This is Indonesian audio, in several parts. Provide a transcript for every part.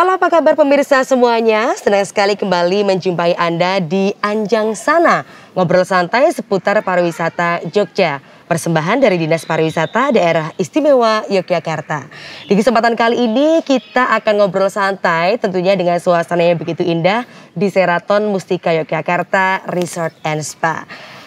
Halo apa kabar pemirsa semuanya, senang sekali kembali menjumpai Anda di Anjang Sana, ngobrol santai seputar pariwisata Jogja. Persembahan dari Dinas Pariwisata Daerah Istimewa Yogyakarta. Di kesempatan kali ini kita akan ngobrol santai tentunya dengan suasana yang begitu indah di Seraton Mustika Yogyakarta Resort and Spa.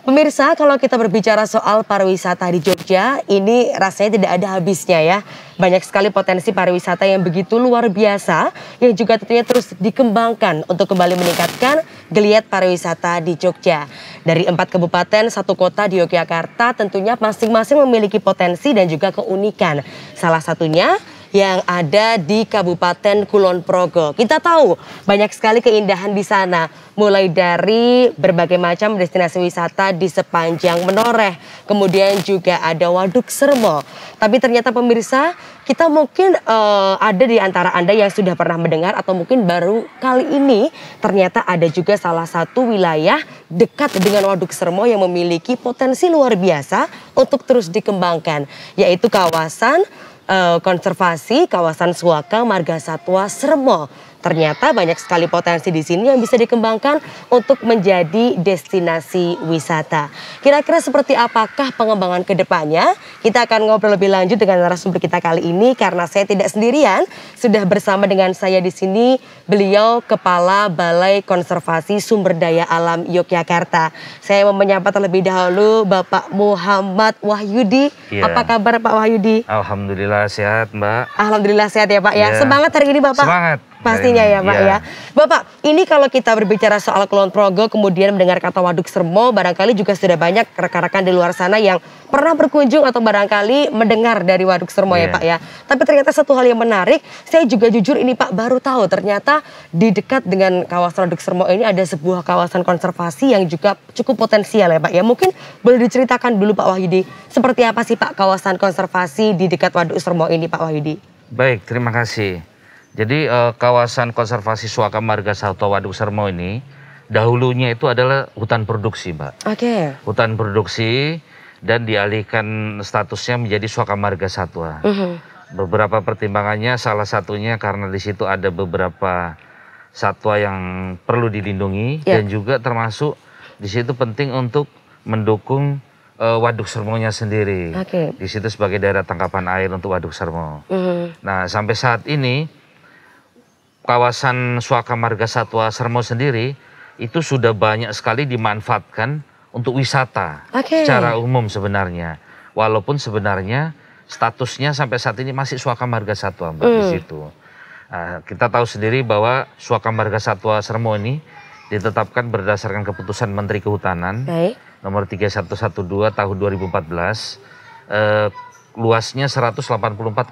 Pemirsa, kalau kita berbicara soal pariwisata di Jogja, ini rasanya tidak ada habisnya ya. Banyak sekali potensi pariwisata yang begitu luar biasa, yang juga tentunya terus dikembangkan untuk kembali meningkatkan geliat pariwisata di Jogja. Dari empat kabupaten, satu kota di Yogyakarta tentunya masing-masing memiliki potensi dan juga keunikan. Salah satunya yang ada di Kabupaten Kulon Progo. Kita tahu banyak sekali keindahan di sana, mulai dari berbagai macam destinasi wisata di sepanjang Menoreh, kemudian juga ada Waduk Sermo. Tapi ternyata pemirsa, kita mungkin uh, ada di antara Anda yang sudah pernah mendengar atau mungkin baru kali ini ternyata ada juga salah satu wilayah dekat dengan Waduk Sermo yang memiliki potensi luar biasa untuk terus dikembangkan, yaitu kawasan Eh, konservasi kawasan Suaka Marga Satwa Sermo Ternyata banyak sekali potensi di sini yang bisa dikembangkan untuk menjadi destinasi wisata. Kira-kira seperti apakah pengembangan kedepannya? Kita akan ngobrol lebih lanjut dengan narasumber kita kali ini karena saya tidak sendirian, sudah bersama dengan saya di sini beliau Kepala Balai Konservasi Sumber Daya Alam Yogyakarta. Saya mau menyapa terlebih dahulu Bapak Muhammad Wahyudi. Ya. Apa kabar Pak Wahyudi? Alhamdulillah sehat, Mbak. Alhamdulillah sehat ya, Pak ya. ya. Semangat hari ini, Bapak. Semangat pastinya ya Pak iya. ya. Bapak, ini kalau kita berbicara soal Kulon Progo kemudian mendengar kata Waduk Sermo barangkali juga sudah banyak rekan-rekan di luar sana yang pernah berkunjung atau barangkali mendengar dari Waduk Sermo yeah. ya iya. Pak ya. Tapi ternyata satu hal yang menarik, saya juga jujur ini Pak baru tahu ternyata di dekat dengan kawasan Waduk Sermo ini ada sebuah kawasan konservasi yang juga cukup potensial ya Pak ya. Mungkin boleh diceritakan dulu Pak Wahidi, seperti apa sih Pak kawasan konservasi di dekat Waduk Sermo ini Pak Wahidi? Baik, terima kasih. Jadi uh, kawasan konservasi Suaka Marga Satwa Waduk Sermo ini dahulunya itu adalah hutan produksi, Mbak. Oke. Okay. Hutan produksi dan dialihkan statusnya menjadi Suaka Marga Satwa. Uh mhm. -huh. Beberapa pertimbangannya salah satunya karena di situ ada beberapa satwa yang perlu dilindungi yeah. dan juga termasuk di situ penting untuk mendukung uh, waduk sermonya sendiri. Okay. Di situ sebagai daerah tangkapan air untuk waduk sermo. Uh mhm. -huh. Nah, sampai saat ini kawasan Suaka Marga Satwa Sermo sendiri itu sudah banyak sekali dimanfaatkan untuk wisata okay. secara umum sebenarnya. Walaupun sebenarnya statusnya sampai saat ini masih Suaka Marga Satwa Mbak mm. di hmm. situ. Nah, kita tahu sendiri bahwa Suaka Marga Satwa Sermo ini ditetapkan berdasarkan keputusan Menteri Kehutanan Baik. nomor 3112 tahun 2014 eh, luasnya 184,99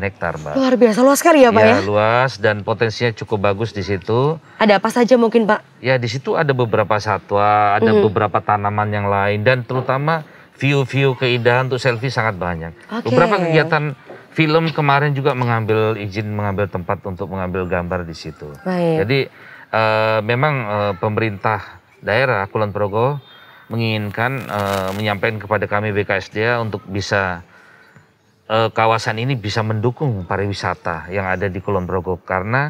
hektar, Mbak. Luar biasa luas sekali ya, Pak ya? ya? luas dan potensinya cukup bagus di situ. Ada apa saja mungkin, Pak? Ya, di situ ada beberapa satwa, ada mm beberapa tanaman yang lain dan terutama view-view keindahan untuk selfie sangat banyak. Okay. Beberapa kegiatan film kemarin juga mengambil izin mengambil tempat untuk mengambil gambar di situ. Baik. Jadi uh, memang uh, pemerintah daerah Kulon Progo menginginkan uh, menyampaikan kepada kami BKSDA ya untuk bisa uh, kawasan ini bisa mendukung pariwisata yang ada di Kulon Progo karena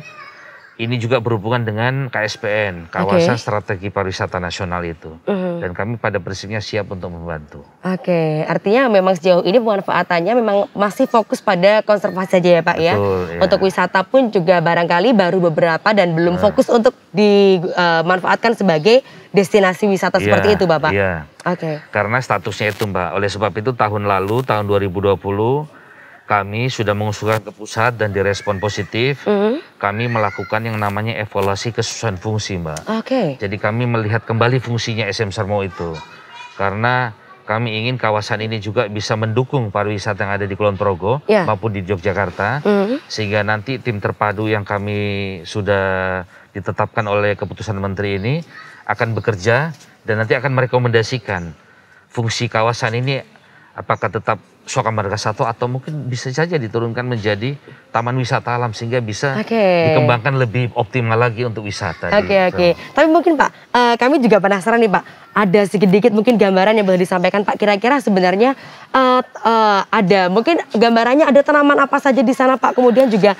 ini juga berhubungan dengan KSPN, Kawasan okay. Strategi Pariwisata Nasional itu. -huh. Mm-hmm. Dan kami pada prinsipnya siap untuk membantu. Oke, okay. artinya memang sejauh ini pemanfaatannya memang masih fokus pada konservasi saja ya Pak ya? Betul, ya? ya. Untuk wisata pun juga barangkali baru beberapa dan belum uh. fokus untuk dimanfaatkan eh, sebagai destinasi wisata yeah, seperti itu Bapak? Iya. Oke. Okay. Karena statusnya itu Mbak, oleh sebab itu tahun lalu, tahun 2020 kami sudah mengusulkan ke pusat dan direspon positif. Mm -hmm. Kami melakukan yang namanya evaluasi kesusahan fungsi, Mbak. Oke. Okay. Jadi kami melihat kembali fungsinya SM Sarmo itu. Karena kami ingin kawasan ini juga bisa mendukung pariwisata yang ada di Kulon Progo yeah. maupun di Yogyakarta. Mm -hmm. Sehingga nanti tim terpadu yang kami sudah ditetapkan oleh keputusan menteri ini akan bekerja dan nanti akan merekomendasikan fungsi kawasan ini apakah tetap Soka Marga Satu atau mungkin bisa saja diturunkan menjadi taman wisata alam sehingga bisa okay. dikembangkan lebih optimal lagi untuk wisata. Oke okay, gitu. oke. Okay. Tapi mungkin Pak, uh, kami juga penasaran nih Pak. Ada sedikit mungkin gambaran yang boleh disampaikan Pak. Kira-kira sebenarnya uh, uh, ada mungkin gambarannya ada tanaman apa saja di sana Pak. Kemudian juga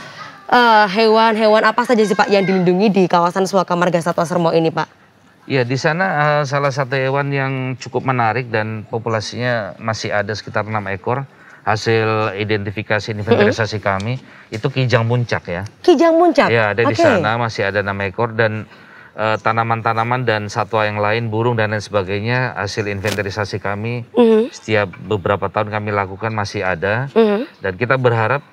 hewan-hewan uh, apa saja sih Pak yang dilindungi di kawasan Suaka Marga Satwa Sermo ini Pak? Ya, di sana uh, salah satu hewan yang cukup menarik dan populasinya masih ada sekitar enam ekor. Hasil identifikasi hmm? inventarisasi hmm. kami itu kijang muncak ya. Kijang muncak. Ya, ada okay. di sana masih ada enam ekor dan eh, tanaman-tanaman uh, dan satwa yang lain, burung dan lain sebagainya, hasil inventarisasi kami hmm setiap beberapa tahun kami lakukan masih ada hmm dan kita berharap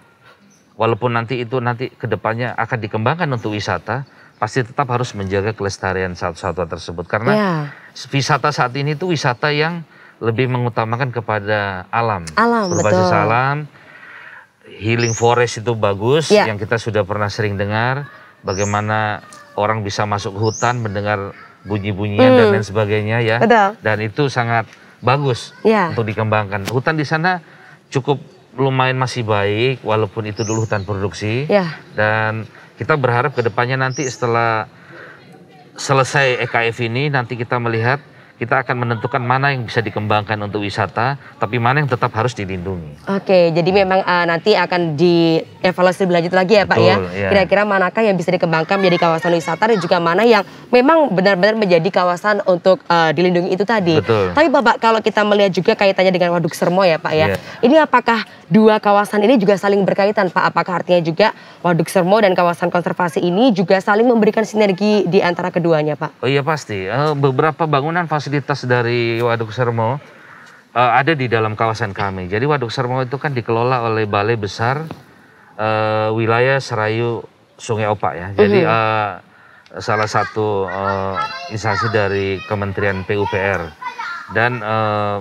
walaupun nanti itu nanti kedepannya akan dikembangkan untuk wisata, pasti tetap harus menjaga kelestarian satwa-satwa tersebut karena ya. wisata saat ini itu wisata yang lebih mengutamakan kepada alam, alam berbasis betul. alam. Healing forest itu bagus ya. yang kita sudah pernah sering dengar bagaimana orang bisa masuk hutan mendengar bunyi-bunyian hmm. dan lain sebagainya ya. Betul. Dan itu sangat bagus ya. untuk dikembangkan. Hutan di sana cukup lumayan masih baik walaupun itu dulu hutan produksi ya. dan kita berharap kedepannya nanti setelah selesai EKF ini nanti kita melihat kita akan menentukan mana yang bisa dikembangkan untuk wisata, tapi mana yang tetap harus dilindungi. Oke, jadi memang uh, nanti akan dievaluasi lebih lanjut lagi ya Betul, Pak ya. Iya. Kira-kira ya. manakah yang bisa dikembangkan menjadi kawasan wisata dan juga mana yang memang benar-benar menjadi kawasan untuk uh, dilindungi itu tadi. Betul. Tapi Bapak kalau kita melihat juga kaitannya dengan Waduk Sermo ya Pak ya. ya. Ini apakah dua kawasan ini juga saling berkaitan Pak? Apakah artinya juga Waduk Sermo dan kawasan konservasi ini juga saling memberikan sinergi di antara keduanya Pak? Oh iya pasti. Eh, beberapa bangunan fasilitas fasilitas dari Waduk Sermo uh, ada di dalam kawasan kami. Jadi Waduk Sermo itu kan dikelola oleh Balai Besar uh, wilayah Serayu Sungai Opak ya. Jadi mm -hmm. uh, salah satu uh, instansi dari Kementerian PUPR dan uh,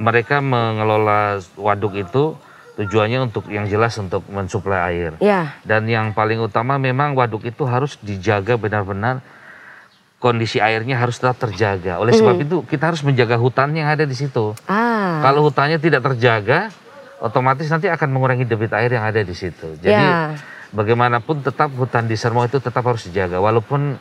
mereka mengelola waduk itu tujuannya untuk yang jelas untuk mensuplai air. Yeah. Dan yang paling utama memang waduk itu harus dijaga benar-benar kondisi airnya harus tetap terjaga. Oleh sebab mm. itu kita harus menjaga hutan yang ada di situ. Ah. Kalau hutannya tidak terjaga, otomatis nanti akan mengurangi debit air yang ada di situ. Jadi yeah. bagaimanapun tetap hutan di Sermo itu tetap harus dijaga walaupun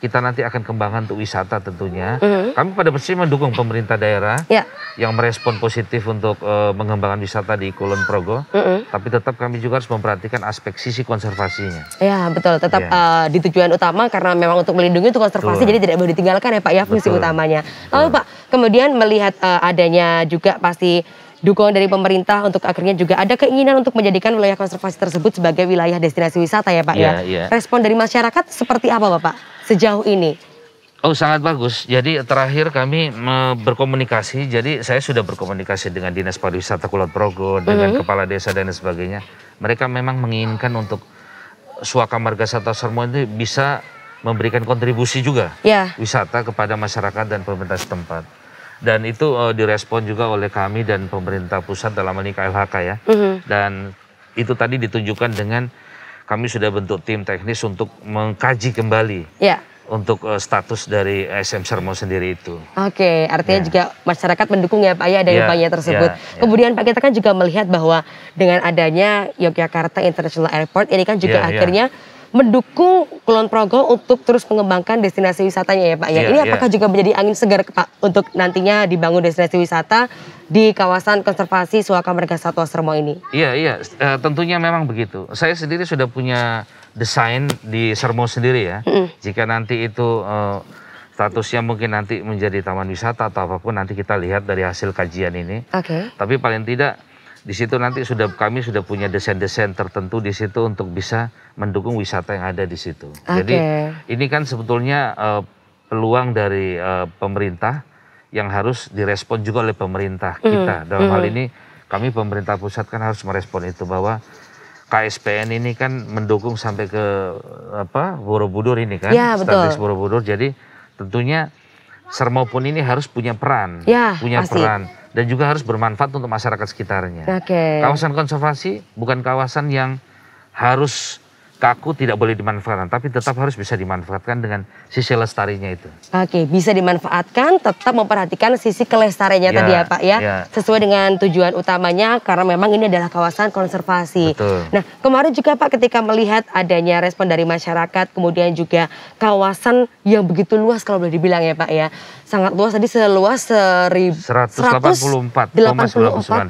kita nanti akan kembangkan untuk wisata tentunya. Mm -hmm. Kami pada persis mendukung pemerintah daerah yeah. yang merespon positif untuk uh, mengembangkan wisata di Kulon Progo. Mm -hmm. Tapi tetap kami juga harus memperhatikan aspek sisi konservasinya. Ya betul, tetap yeah. Ya. uh, di tujuan utama karena memang untuk melindungi itu konservasi, betul. jadi tidak boleh ditinggalkan ya Pak ya fungsi betul. utamanya. Lalu betul. Pak, kemudian melihat uh, adanya juga pasti dukungan dari pemerintah untuk akhirnya juga ada keinginan untuk menjadikan wilayah konservasi tersebut sebagai wilayah destinasi wisata ya Pak yeah, ya. Yeah. Ya. Respon dari masyarakat seperti apa Bapak? sejauh ini? Oh sangat bagus. Jadi terakhir kami berkomunikasi. Jadi saya sudah berkomunikasi dengan dinas pariwisata Kulon Progo, dengan mm -hmm. kepala desa dan sebagainya. Mereka memang menginginkan untuk suaka marga Sata Sermo ini bisa memberikan kontribusi juga yeah. wisata kepada masyarakat dan pemerintah setempat. Dan itu uh, direspon juga oleh kami dan pemerintah pusat dalam ini KLHK ya. Mm -hmm. Dan itu tadi ditunjukkan dengan kami sudah bentuk tim teknis untuk mengkaji kembali. Yeah untuk eh, status dari SM Sermo sendiri itu. Oke, okay, artinya yeah. juga masyarakat mendukung ya Pak ya dari yeah, upaya ya, tersebut. Yeah, yeah. Kemudian Pak kita kan juga melihat bahwa dengan adanya Yogyakarta International Airport ini kan juga yeah, ya. akhirnya yeah. mendukung Kulon Progo untuk terus mengembangkan destinasi wisatanya ya Pak ya. Yeah, ini ya. apakah yeah. juga menjadi angin segar Pak untuk nantinya dibangun destinasi wisata di kawasan konservasi Suaka Merga Satwa Sermo ini? Iya, yeah, iya, yeah. uh, tentunya memang begitu. Saya sendiri sudah punya desain di Sermo sendiri ya. Mm. Jika nanti itu uh, statusnya mungkin nanti menjadi taman wisata atau apapun nanti kita lihat dari hasil kajian ini. Oke. Okay. Tapi paling tidak di situ nanti sudah kami sudah punya desain-desain tertentu di situ untuk bisa mendukung wisata yang ada di situ. Okay. Jadi ini kan sebetulnya uh, peluang dari uh, pemerintah yang harus direspon juga oleh pemerintah kita. Dalam mm. hal ini kami pemerintah pusat kan harus merespon itu bahwa KSPN ini kan mendukung sampai ke apa Borobudur ini kan, ya, status Borobudur. Jadi tentunya Sermopun ini harus punya peran, ya, punya pasti. peran dan juga harus bermanfaat untuk masyarakat sekitarnya. Okay. Kawasan konservasi bukan kawasan yang harus kaku tidak boleh dimanfaatkan, tapi tetap harus bisa dimanfaatkan dengan sisi lestarinya itu. Oke, bisa dimanfaatkan, tetap memperhatikan sisi kelestariannya ya, tadi ya Pak ya, ya, sesuai dengan tujuan utamanya karena memang ini adalah kawasan konservasi. Betul. Nah, kemarin juga Pak ketika melihat adanya respon dari masyarakat, kemudian juga kawasan yang begitu luas kalau boleh dibilang ya Pak ya, sangat luas tadi seluas 184,9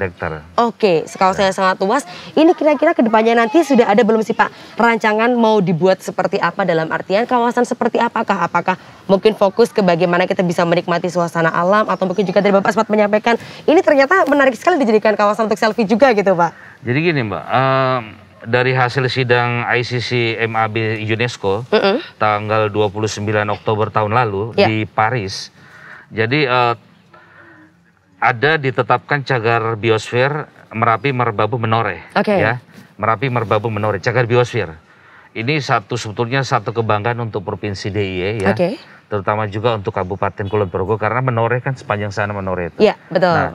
hektar. Oke, kawasan yang sangat luas. Ini kira-kira kedepannya nanti sudah ada belum sih Pak? rancangan mau dibuat seperti apa dalam artian kawasan seperti apakah? Apakah mungkin fokus ke bagaimana kita bisa menikmati suasana alam atau mungkin juga dari Bapak sempat menyampaikan ini ternyata menarik sekali dijadikan kawasan untuk selfie juga gitu Pak. Jadi gini Mbak, um, dari hasil sidang ICC MAB UNESCO uh -uh. tanggal 29 Oktober tahun lalu yeah. di Paris. Jadi uh, ada ditetapkan cagar biosfer Merapi Merbabu Menoreh okay. ya. Merapi Merbabu Menoreh, cagar biosfer ini satu sebetulnya satu kebanggaan untuk provinsi DIY e, ya. Okay. Terutama juga untuk Kabupaten Kulon Progo karena menoreh kan sepanjang sana menoreh itu. Iya, betul. Nah,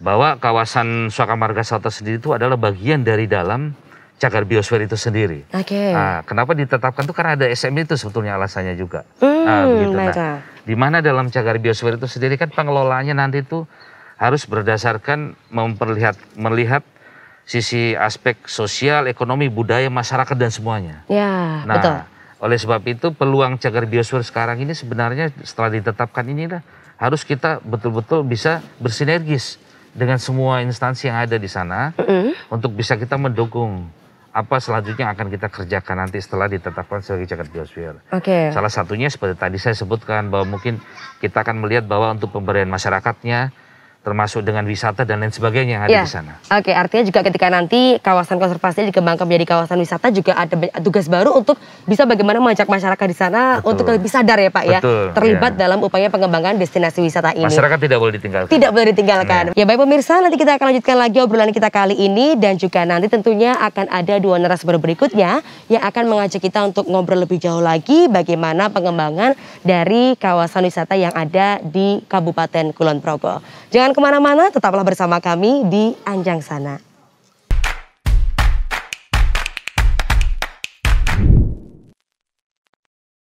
bahwa kawasan Suaka Marga Sata sendiri itu adalah bagian dari dalam cagar biosfer itu sendiri. Oke. Okay. Nah, kenapa ditetapkan itu karena ada SM itu sebetulnya alasannya juga. Hmm, nah, Nah, di mana dalam cagar biosfer itu sendiri kan pengelolaannya nanti itu harus berdasarkan memperlihat melihat sisi aspek sosial, ekonomi, budaya, masyarakat dan semuanya. Ya, nah, betul. Oleh sebab itu peluang cagar biosfer sekarang ini sebenarnya setelah ditetapkan inilah harus kita betul-betul bisa bersinergis dengan semua instansi yang ada di sana mm -hmm. untuk bisa kita mendukung apa selanjutnya akan kita kerjakan nanti setelah ditetapkan sebagai cagar biosfer. Oke. Okay. Salah satunya seperti tadi saya sebutkan bahwa mungkin kita akan melihat bahwa untuk pemberdayaan masyarakatnya termasuk dengan wisata dan lain sebagainya yang ada ya. di sana. Oke, artinya juga ketika nanti kawasan konservasi dikembangkan menjadi kawasan wisata juga ada tugas baru untuk bisa bagaimana mengajak masyarakat di sana Betul. untuk lebih sadar ya Pak ya. Betul, ya, terlibat ya. dalam upaya pengembangan destinasi wisata ini. Masyarakat tidak boleh ditinggalkan. Tidak boleh ditinggalkan. Ya. ya baik pemirsa, nanti kita akan lanjutkan lagi obrolan kita kali ini dan juga nanti tentunya akan ada dua narasumber berikutnya yang akan mengajak kita untuk ngobrol lebih jauh lagi bagaimana pengembangan dari kawasan wisata yang ada di Kabupaten Kulon Progo. Jangan kemana-mana, tetaplah bersama kami di Anjang Sana.